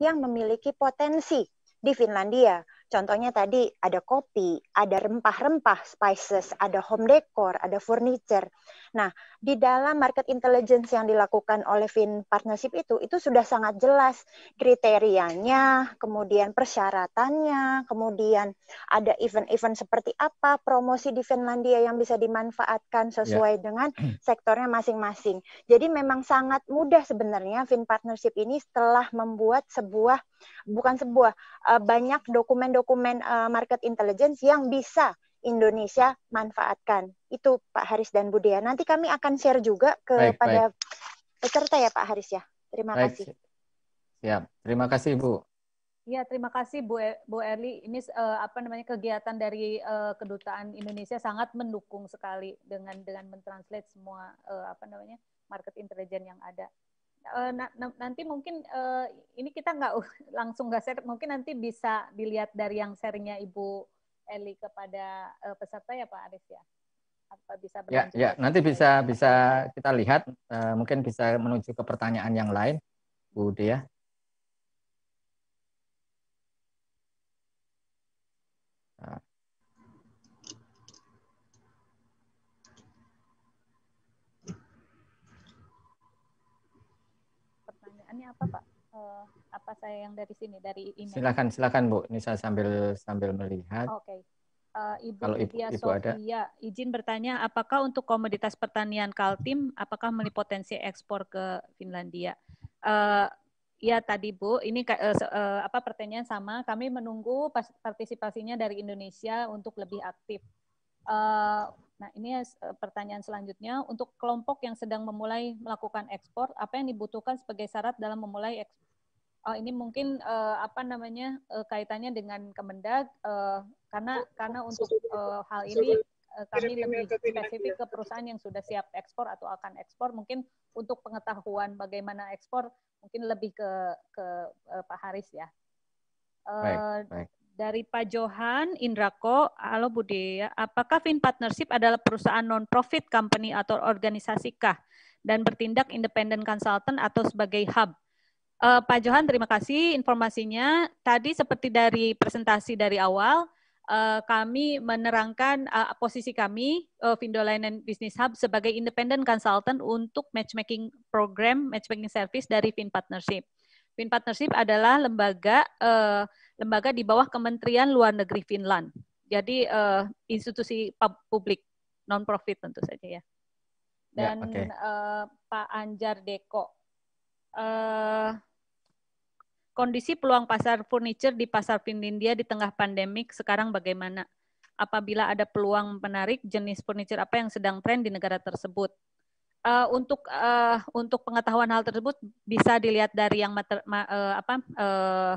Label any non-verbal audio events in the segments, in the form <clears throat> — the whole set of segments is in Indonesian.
yang memiliki potensi di Finlandia. Contohnya tadi ada kopi, ada rempah-rempah, spices, ada home decor, ada furniture. Nah, di dalam market intelligence yang dilakukan oleh Vin Partnership itu, itu sudah sangat jelas kriterianya, kemudian persyaratannya, kemudian ada event-event seperti apa, promosi di Finlandia yang bisa dimanfaatkan ya. sesuai yeah. dengan <clears throat> sektornya masing-masing. Jadi memang sangat mudah sebenarnya Vin Partnership ini setelah membuat sebuah, bukan sebuah, eh, banyak dokumen-dokumen dokumen uh, market intelligence yang bisa Indonesia manfaatkan. Itu Pak Haris dan Budaya. Nanti kami akan share juga kepada peserta ya Pak Haris ya. Terima baik. kasih. Ya, terima kasih Bu. Ya, terima kasih Bu e, Bu Erli. Ini uh, apa namanya kegiatan dari uh, kedutaan Indonesia sangat mendukung sekali dengan dengan mentranslate semua uh, apa namanya market intelligence yang ada. Eh, nanti mungkin eh, ini kita nggak <laughs> langsung nggak share, mungkin nanti bisa dilihat dari yang sharingnya Ibu Eli kepada eh, peserta ya Pak Arif ya. Apa bisa Ya, ya. nanti bisa bisa kita lihat, mungkin bisa menuju ke pertanyaan yang lain, Bu Dea. apa Pak? Uh, apa saya yang dari sini dari ini Silakan silakan Bu. Ini saya sambil sambil melihat. Oke. Okay. Uh, eh, Ibu Kalau Ibu, Ibu Sofia, ada. izin bertanya, apakah untuk komoditas pertanian Kaltim, apakah memiliki potensi ekspor ke Finlandia? Uh, ya tadi Bu, ini uh, uh, apa pertanyaan sama. Kami menunggu partisipasinya dari Indonesia untuk lebih aktif. Uh, Nah, ini ya, e, pertanyaan selanjutnya untuk kelompok yang sedang memulai melakukan ekspor, apa yang dibutuhkan sebagai syarat dalam memulai ekspor? Oh, ini mungkin uh, apa namanya uh, kaitannya dengan Kemendag uh, karena karena untuk hal ini kami lebih spesifik ya. ke perusahaan yang sudah siap ekspor atau akan ekspor mungkin untuk pengetahuan bagaimana ekspor mungkin lebih ke ke Pak Haris ya. Baik, baik. Dari Pak Johan Indrako, halo Budi. Apakah Fin Partnership adalah perusahaan non-profit company atau organisasi kah? Dan bertindak independent consultant atau sebagai hub? Uh, Pak Johan, terima kasih informasinya. Tadi seperti dari presentasi dari awal, uh, kami menerangkan uh, posisi kami, uh, Findolinen Business Hub, sebagai independent consultant untuk matchmaking program, matchmaking service dari Fin Partnership. Fin Partnership adalah lembaga uh, lembaga di bawah Kementerian Luar Negeri Finland. Jadi uh, institusi publik non profit tentu saja ya. ya Dan ya, okay. uh, eh, Pak Anjar Deko. Uh, kondisi peluang pasar furniture di pasar Finlandia di tengah pandemik sekarang bagaimana? Apabila ada peluang menarik jenis furniture apa yang sedang tren di negara tersebut? uh, untuk uh, untuk pengetahuan hal tersebut bisa dilihat dari yang mater, ma, uh, apa uh,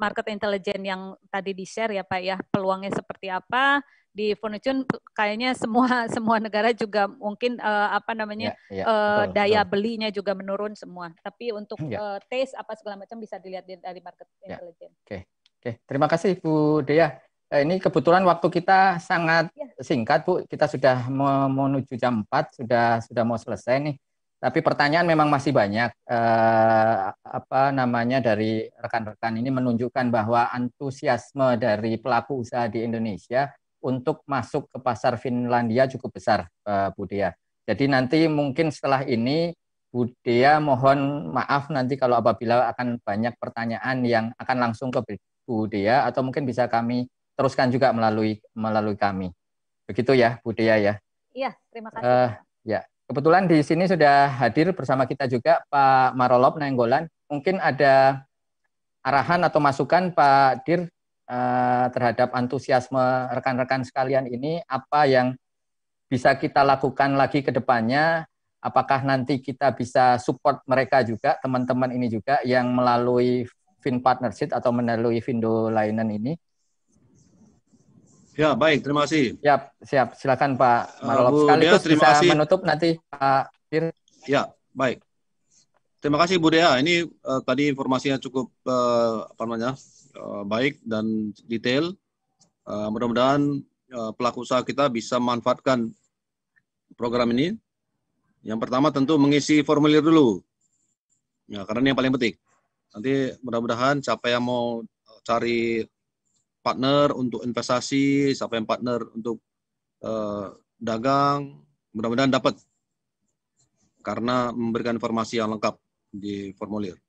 market intelligence yang tadi di-share ya Pak ya, peluangnya seperti apa, di Fonucun kayaknya semua <laughs> semua negara juga mungkin uh, apa namanya yeah, yeah, uh, betul, daya betul. belinya juga menurun semua. Tapi untuk yeah. Ya. uh, taste apa segala macam bisa dilihat dari market intelijen. Ya. intelligence. Oke. Okay. Oke, okay. terima kasih Bu Dea. Eh, ini kebetulan waktu kita sangat ya. singkat Bu. Kita sudah menuju jam 4, sudah sudah mau selesai nih. Tapi pertanyaan memang masih banyak eh, apa namanya dari rekan-rekan ini menunjukkan bahwa antusiasme dari pelaku usaha di Indonesia untuk masuk ke pasar Finlandia cukup besar, eh, Budia. Jadi nanti mungkin setelah ini Budia mohon maaf nanti kalau apabila akan banyak pertanyaan yang akan langsung ke Budia atau mungkin bisa kami teruskan juga melalui melalui kami. Begitu ya Budia ya. Iya, terima kasih. Uh, ya. Kebetulan di sini sudah hadir bersama kita juga Pak Marolop Nenggolan. Mungkin ada arahan atau masukan Pak Dir eh, terhadap antusiasme rekan-rekan sekalian ini apa yang bisa kita lakukan lagi ke depannya apakah nanti kita bisa support mereka juga teman-teman ini juga yang melalui Fin Partnership atau melalui Findo Lainan ini Ya, baik, terima kasih. Siap, siap. Silakan Pak Marolop. Uh, Dea, terima bisa kasih. menutup nanti Pak Fir. Ya, baik. Terima kasih Bu Dea. Ini uh, tadi informasinya cukup uh, apa namanya? Uh, baik dan detail. Uh, mudah-mudahan uh, pelaku usaha kita bisa manfaatkan program ini. Yang pertama tentu mengisi formulir dulu. Ya, karena ini yang paling penting. Nanti mudah-mudahan siapa yang mau cari partner untuk investasi, siapa yang partner untuk uh, dagang. Mudah-mudahan dapat karena memberikan informasi yang lengkap di formulir.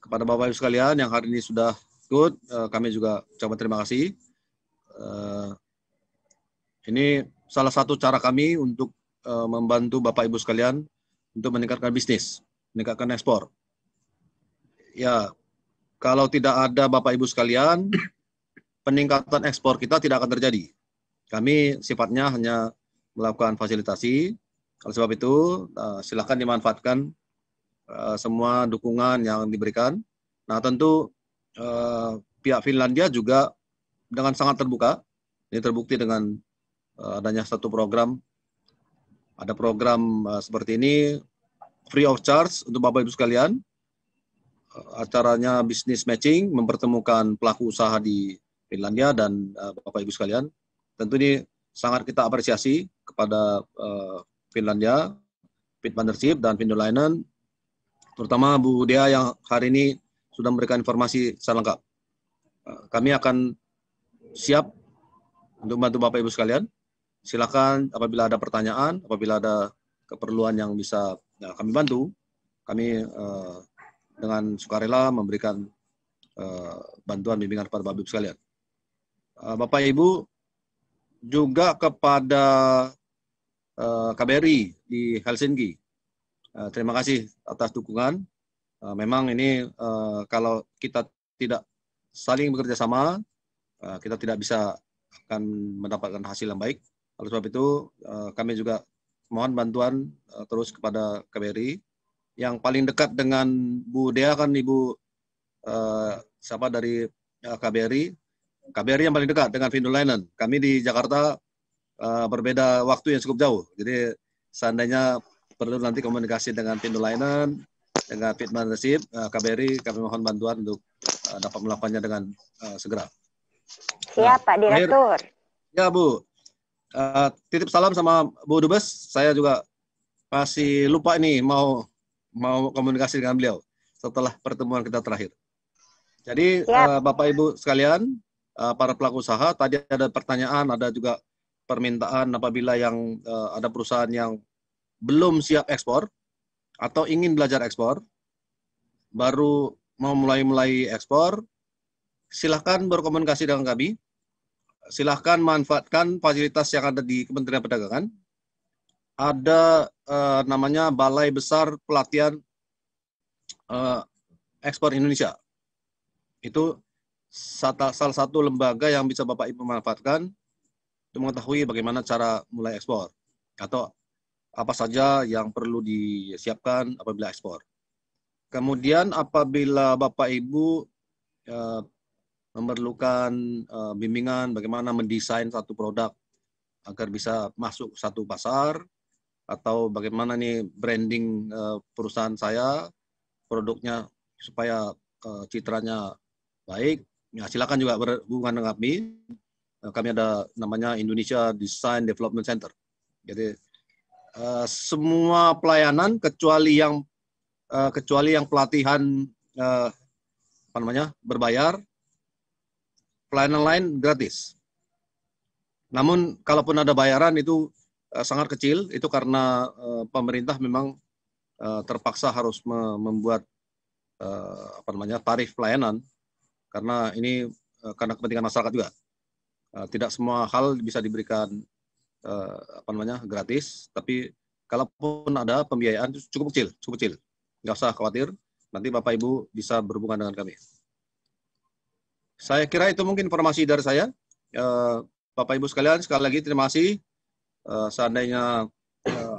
Kepada Bapak Ibu sekalian yang hari ini sudah ikut, uh, kami juga ucapkan terima kasih. Uh, ini salah satu cara kami untuk uh, membantu Bapak Ibu sekalian untuk meningkatkan bisnis, meningkatkan ekspor. Ya, kalau tidak ada Bapak Ibu sekalian, peningkatan ekspor kita tidak akan terjadi. Kami sifatnya hanya melakukan fasilitasi. Oleh sebab itu, eh, silakan dimanfaatkan eh, semua dukungan yang diberikan. Nah, tentu eh, pihak Finlandia juga dengan sangat terbuka. Ini terbukti dengan adanya satu program. Ada program seperti ini free of charge untuk Bapak Ibu sekalian. Acaranya bisnis matching mempertemukan pelaku usaha di Finlandia dan uh, Bapak Ibu sekalian. Tentu ini sangat kita apresiasi kepada uh, Finlandia, Pit Partnership dan Finlandian, terutama Bu Dea yang hari ini sudah memberikan informasi secara lengkap. Uh, kami akan siap untuk membantu Bapak Ibu sekalian. Silakan apabila ada pertanyaan, apabila ada keperluan yang bisa ya, kami bantu, kami uh, dengan sukarela memberikan uh, bantuan bimbingan kepada Bapak Ibu sekalian. Eh, Bapak Ibu juga kepada eh, KBRI di Helsinki. Eh, terima kasih atas dukungan. Memang ini kalau kita tidak saling bekerja sama, kita tidak bisa akan mendapatkan hasil yang baik. Oleh sebab itu, kami juga mohon bantuan terus kepada KBRI. Yang paling dekat dengan Bu Dea kan Ibu siapa dari KBRI, KBRI yang paling dekat dengan Vinulainen. Kami di Jakarta uh, berbeda waktu yang cukup jauh. Jadi seandainya perlu nanti komunikasi dengan Vinulainen, dengan Fitman Resip, uh, eh, KBRI, kami mohon bantuan untuk uh, dapat melakukannya dengan uh, segera. Siap, nah, Pak Direktur. Akhir, ya, Bu. Uh, titip salam sama Bu Dubes. Saya juga masih lupa ini mau mau komunikasi dengan beliau setelah pertemuan kita terakhir. Jadi uh, Bapak Ibu sekalian, Eh, para pelaku usaha. Tadi ada pertanyaan, ada juga permintaan apabila yang uh, ada perusahaan yang belum siap ekspor atau ingin belajar ekspor, baru mau mulai-mulai ekspor, silahkan berkomunikasi dengan kami. Silahkan manfaatkan fasilitas yang ada di Kementerian Perdagangan. Ada uh, namanya Balai Besar Pelatihan uh, Ekspor Indonesia. Itu salah satu lembaga yang bisa Bapak Ibu manfaatkan untuk mengetahui bagaimana cara mulai ekspor atau apa saja yang perlu disiapkan apabila ekspor. Kemudian apabila Bapak Ibu eh, memerlukan eh, bimbingan bagaimana mendesain satu produk agar bisa masuk satu pasar atau bagaimana nih branding eh, perusahaan saya produknya supaya citranya baik Ya, silakan juga berhubungan dengan kami. Eh, kami ada namanya Indonesia Design Development Center. Jadi uh, semua pelayanan kecuali yang uh, kecuali yang pelatihan uh, apa namanya berbayar, pelayanan lain gratis. Namun kalaupun ada bayaran itu uh, sangat kecil, itu karena uh, pemerintah memang uh, terpaksa harus me membuat uh, apa namanya tarif pelayanan karena ini eh, karena kepentingan masyarakat juga. Eh, tidak semua hal bisa diberikan eh, apa namanya gratis, tapi kalaupun ada pembiayaan cukup kecil, cukup kecil. Nggak usah khawatir, nanti Bapak Ibu bisa berhubungan dengan kami. Saya kira itu mungkin informasi dari saya. Bapak Ibu sekalian, sekali lagi terima kasih. Seandainya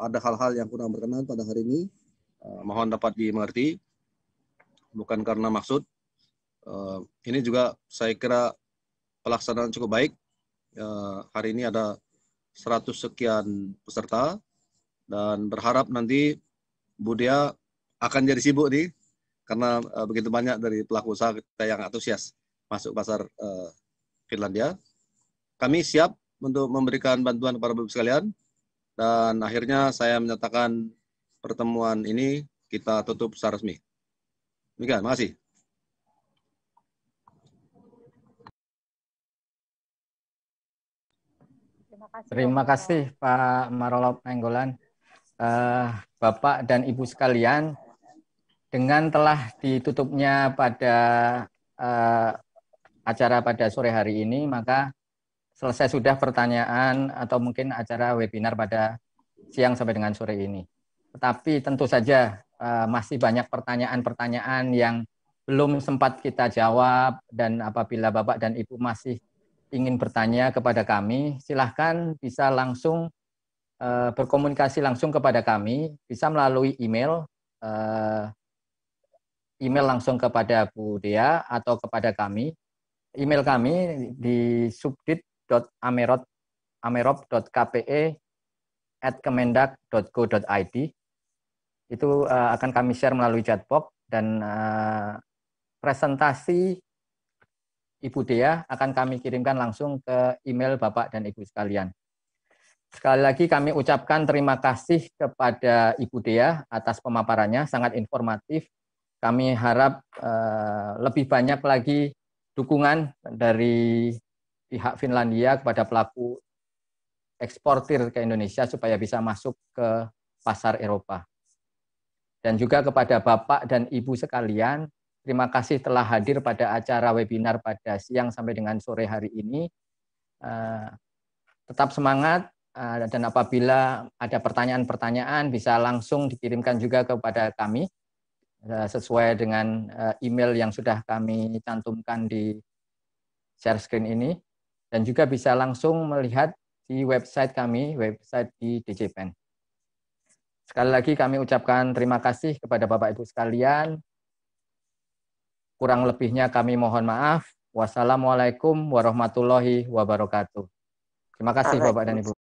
ada hal-hal yang kurang berkenan pada hari ini, mohon dapat dimengerti. Bukan karena maksud, uh, ini juga saya kira pelaksanaan cukup baik. Uh, hari ini ada 100 sekian peserta dan berharap nanti Budia akan jadi sibuk nih karena uh, begitu banyak dari pelaku usaha kita yang antusias masuk pasar uh, Finlandia. Kami siap untuk memberikan bantuan kepada Bapak sekalian dan akhirnya saya menyatakan pertemuan ini kita tutup secara resmi. Demikian, makasih. Terima kasih. Terima kasih Pak Marolop Anggolan, Uh, eh, Bapak dan Ibu sekalian, dengan telah ditutupnya pada uh, acara pada sore hari ini, maka selesai sudah pertanyaan atau mungkin acara webinar pada siang sampai dengan sore ini. Tetapi tentu saja uh, masih banyak pertanyaan-pertanyaan yang belum sempat kita jawab dan apabila Bapak dan Ibu masih ingin bertanya kepada kami, silahkan bisa langsung uh, berkomunikasi langsung kepada kami, bisa melalui email, uh, email langsung kepada Bu Dea atau kepada kami. Email kami di subdit.amerop.kpe.kemendak.go.id itu uh, akan kami share melalui chatbox dan uh, presentasi Ibu Dea akan kami kirimkan langsung ke email Bapak dan Ibu sekalian. Sekali lagi kami ucapkan terima kasih kepada Ibu Dea atas pemaparannya, sangat informatif. Kami harap eh, lebih banyak lagi dukungan dari pihak Finlandia kepada pelaku eksportir ke Indonesia supaya bisa masuk ke pasar Eropa. Dan juga kepada Bapak dan Ibu sekalian, Terima kasih telah hadir pada acara webinar pada siang sampai dengan sore hari ini. Eh, tetap semangat eh, dan apabila ada pertanyaan-pertanyaan bisa langsung dikirimkan juga kepada kami eh, sesuai dengan email yang sudah kami cantumkan di share screen ini dan juga bisa langsung melihat di website kami, website di DJPen. Sekali lagi kami ucapkan terima kasih kepada Bapak Ibu sekalian. Kurang lebihnya kami mohon maaf. Wassalamualaikum warahmatullahi wabarakatuh. Terima kasih Bapak dan Ibu.